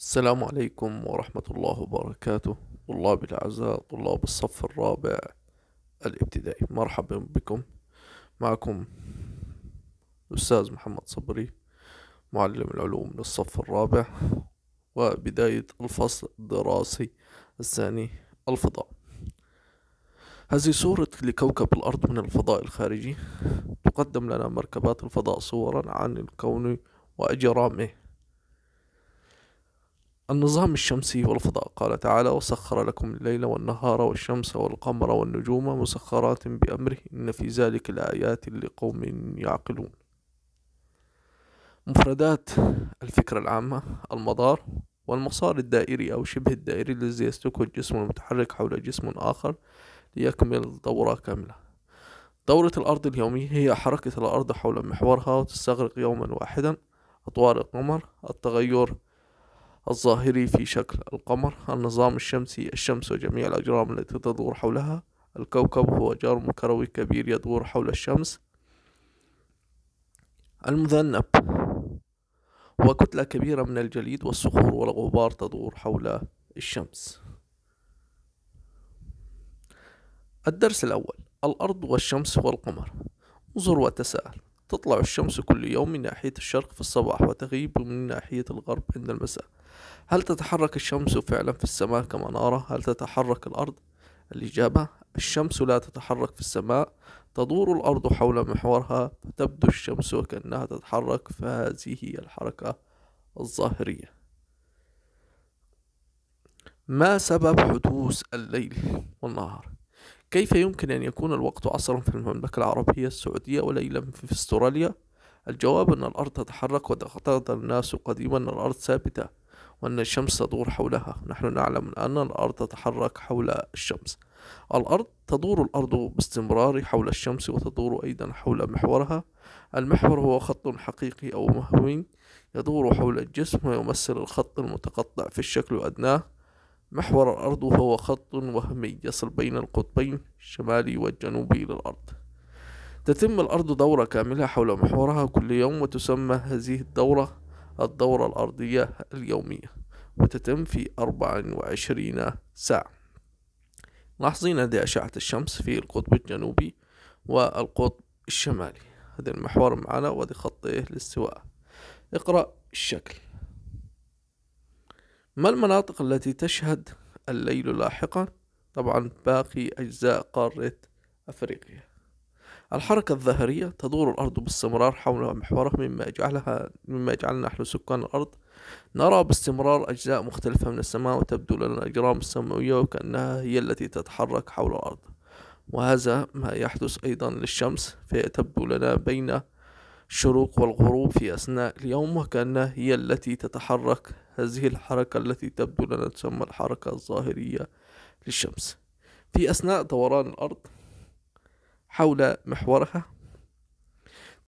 السلام عليكم ورحمة الله وبركاته طلاب الأعزاء طلاب الصف الرابع الابتدائي مرحبا بكم معكم الأستاذ محمد صبري معلم العلوم للصف الرابع وبداية الفصل الدراسي الثاني الفضاء هذه صورة لكوكب الأرض من الفضاء الخارجي تقدم لنا مركبات الفضاء صورا عن الكون وأجرامه النظام الشمسي والفضاء قال تعالى وسخر لكم الليل والنهار والشمس والقمر والنجوم مسخرات بأمره إن في ذلك لآيات لقوم يعقلون مفردات الفكرة العامة المدار والمسار الدائري أو شبه الدائري الذي يسلكه الجسم المتحرك حول جسم آخر ليكمل دورة كاملة دورة الأرض اليومية هي حركة الأرض حول محورها وتستغرق يوما واحدا أطوار القمر التغير الظاهري في شكل القمر النظام الشمسي الشمس وجميع الأجرام التي تدور حولها الكوكب هو جرم كروي كبير يدور حول الشمس المذنب هو كتلة كبيرة من الجليد والصخور والغبار تدور حول الشمس الدرس الأول الأرض والشمس والقمر انظر وتساءل تطلع الشمس كل يوم من ناحية الشرق في الصباح وتغيب من ناحية الغرب عند المساء هل تتحرك الشمس فعلا في السماء كما نرى هل تتحرك الأرض الإجابة الشمس لا تتحرك في السماء تدور الأرض حول محورها فتبدو الشمس وكأنها تتحرك فهذه هي الحركة الظاهرية ما سبب حدوث الليل والنهار كيف يمكن أن يكون الوقت عصرا في المملكة العربية السعودية وليلا في أستراليا؟ الجواب أن الأرض تتحرك وتغتاد الناس قديما الأرض ثابتة وأن الشمس تدور حولها نحن نعلم أن الأرض تتحرك حول الشمس الأرض تدور الأرض باستمرار حول الشمس وتدور أيضا حول محورها المحور هو خط حقيقي أو مهوي يدور حول الجسم ويمثل الخط المتقطع في الشكل أدناه محور الأرض هو خط وهمي يصل بين القطبين الشمالي والجنوبي للأرض تتم الأرض دورة كاملة حول محورها كل يوم وتسمى هذه الدورة الدورة الأرضية اليومية وتتم في 24 وعشرين ساعة لاحظين هذه أشعة الشمس في القطب الجنوبي والقطب الشمالي هذا المحور معنا وهذا خطه الاستواء اقرأ الشكل ما المناطق التي تشهد الليل لاحقا طبعا باقي أجزاء قارة أفريقيا الحركة الظهرية تدور الأرض باستمرار حول محوره مما يجعلها مما يجعلنا نحن سكان الأرض نرى باستمرار أجزاء مختلفة من السماء وتبدو لنا الأجرام السماوية وكأنها هي التي تتحرك حول الأرض وهذا ما يحدث أيضا للشمس فهي تبدو لنا بين الشروق والغروب في أثناء اليوم وكأنها هي التي تتحرك هذه الحركة التي تبدو لنا تسمى الحركة الظاهرية للشمس في أثناء دوران الأرض حول محورها